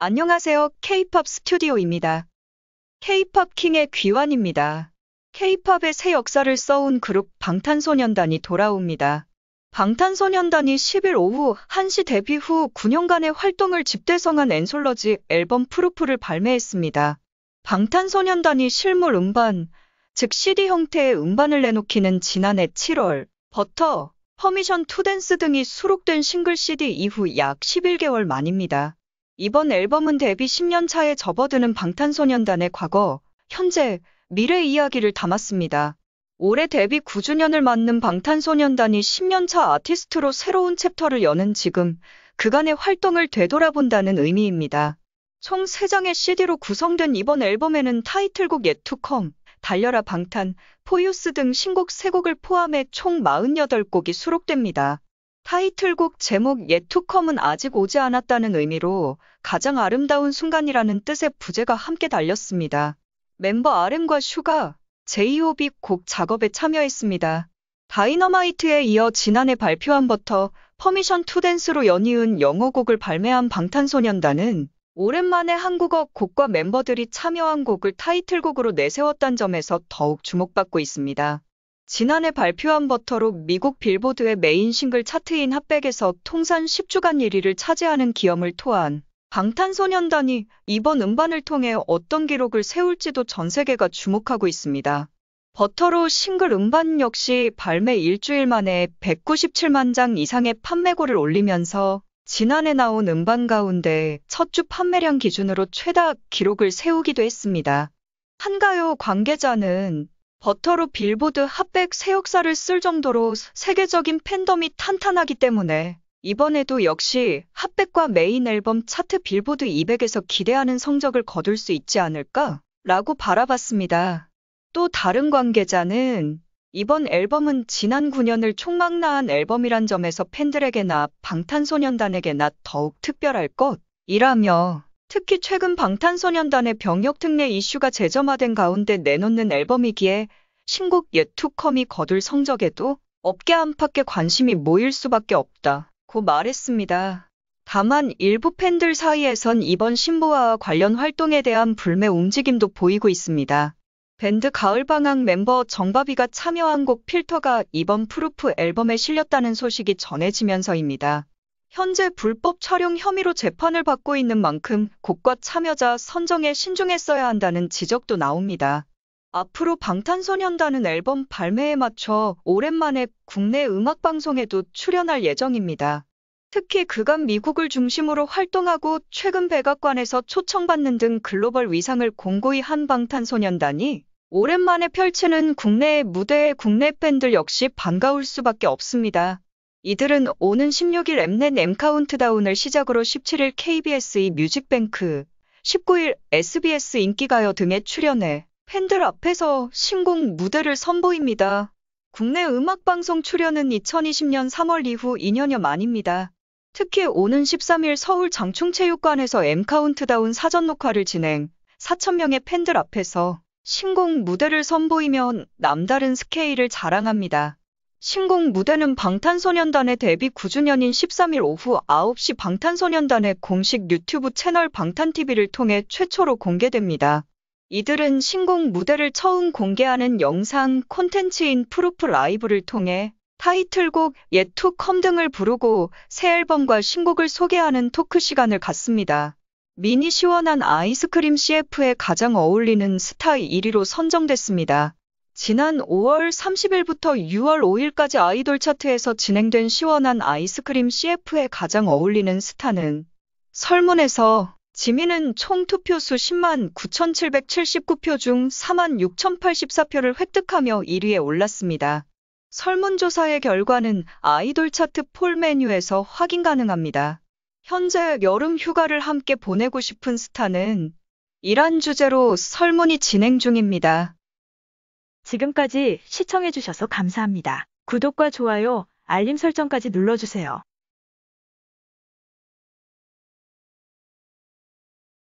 안녕하세요. K-POP 스튜디오입니다. K-POP 킹의 귀환입니다. K-POP의 새 역사를 써온 그룹 방탄소년단이 돌아옵니다. 방탄소년단이 10일 오후 1시 데뷔 후 9년간의 활동을 집대성한 엔솔러지 앨범 프루프를 발매했습니다. 방탄소년단이 실물 음반, 즉 CD 형태의 음반을 내놓기는 지난해 7월 버터, 퍼미션 투 댄스 등이 수록된 싱글 CD 이후 약 11개월 만입니다. 이번 앨범은 데뷔 10년 차에 접어드는 방탄소년단의 과거, 현재, 미래 이야기를 담았습니다. 올해 데뷔 9주년을 맞는 방탄소년단이 10년차 아티스트로 새로운 챕터를 여는 지금 그간의 활동을 되돌아본다는 의미입니다. 총 3장의 CD로 구성된 이번 앨범에는 타이틀곡 Yet to Come, 달려라 방탄, 포유스 등 신곡 3곡을 포함해 총 48곡이 수록됩니다. 타이틀곡 제목 예투컴은 아직 오지 않았다는 의미로 가장 아름다운 순간이라는 뜻의 부제가 함께 달렸습니다. 멤버 RM과 슈가, J.O.B 곡 작업에 참여했습니다. 다이너마이트에 이어 지난해 발표한 버터 퍼미션 투 댄스로 연이은 영어곡을 발매한 방탄소년단은 오랜만에 한국어 곡과 멤버들이 참여한 곡을 타이틀곡으로 내세웠단 점에서 더욱 주목받고 있습니다. 지난해 발표한 버터로 미국 빌보드의 메인 싱글 차트인 핫백에서 통산 10주간 1위를 차지하는 기염을 토한 방탄소년단이 이번 음반을 통해 어떤 기록을 세울지도 전 세계가 주목하고 있습니다. 버터로 싱글 음반 역시 발매 일주일 만에 197만 장 이상의 판매고를 올리면서 지난해 나온 음반 가운데 첫 주 판매량 기준으로 최다 기록을 세우기도 했습니다. 한가요 관계자는 버터로 빌보드 핫백 새 역사를 쓸 정도로 세계적인 팬덤이 탄탄하기 때문에 이번에도 역시 핫백과 메인 앨범 차트 빌보드 200에서 기대하는 성적을 거둘 수 있지 않을까? 라고 바라봤습니다. 또 다른 관계자는 이번 앨범은 지난 9년을 총망라한 앨범이란 점에서 팬들에게나 방탄소년단에게나 더욱 특별할 것 이라며 특히 최근 방탄소년단의 병역특례 이슈가 재점화된 가운데 내놓는 앨범이기에 신곡 예투컴이 거둘 성적에도 업계 안팎의 관심이 모일 수밖에 없다. 고 말했습니다. 다만 일부 팬들 사이에선 이번 신보아와 관련 활동에 대한 불매 움직임도 보이고 있습니다. 밴드 가을방학 멤버 정바비가 참여한 곡 필터가 이번 프루프 앨범에 실렸다는 소식이 전해지면서입니다. 현재 불법 촬영 혐의로 재판을 받고 있는 만큼 국가 참여자 선정에 신중했어야 한다는 지적도 나옵니다. 앞으로 방탄소년단은 앨범 발매에 맞춰 오랜만에 국내 음악방송에도 출연할 예정입니다. 특히 그간 미국을 중심으로 활동하고 최근 백악관에서 초청받는 등 글로벌 위상을 공고히 한 방탄소년단이 오랜만에 펼치는 국내의 무대에 국내 팬들 역시 반가울 수밖에 없습니다. 이들은 오는 16일 엠넷 엠카운트다운을 시작으로 17일 KBS의 뮤직뱅크, 19일 SBS 인기가요 등에 출연해 팬들 앞에서 신곡 무대를 선보입니다. 국내 음악방송 출연은 2020년 3월 이후 2년여 만입니다. 특히 오는 13일 서울 장충체육관에서 엠카운트다운 사전 녹화를 진행, 4천명의 팬들 앞에서 신곡 무대를 선보이면 남다른 스케일을 자랑합니다. 신곡 무대는 방탄소년단의 데뷔 9주년인 13일 오후 9시 방탄소년단의 공식 유튜브 채널 방탄TV를 통해 최초로 공개됩니다. 이들은 신곡 무대를 처음 공개하는 영상 콘텐츠인 프루프 라이브를 통해 타이틀곡 예투컴 등을 부르고 새 앨범과 신곡을 소개하는 토크 시간을 갖습니다. 미니 시원한 아이스크림 CF에 가장 어울리는 스타 1위로 선정됐습니다. 지난 5월 30일부터 6월 5일까지 아이돌 차트에서 진행된 시원한 아이스크림 CF에 가장 어울리는 스타는 설문에서 지민은 총 투표수 10만 9,779표 중 4만 6,084표를 획득하며 1위에 올랐습니다. 설문조사의 결과는 아이돌 차트 폴 메뉴에서 확인 가능합니다. 현재 여름 휴가를 함께 보내고 싶은 스타는 이란 주제로 설문이 진행 중입니다. 지금까지 시청해주셔서 감사합니다. 구독과 좋아요, 알림 설정까지 눌러주세요.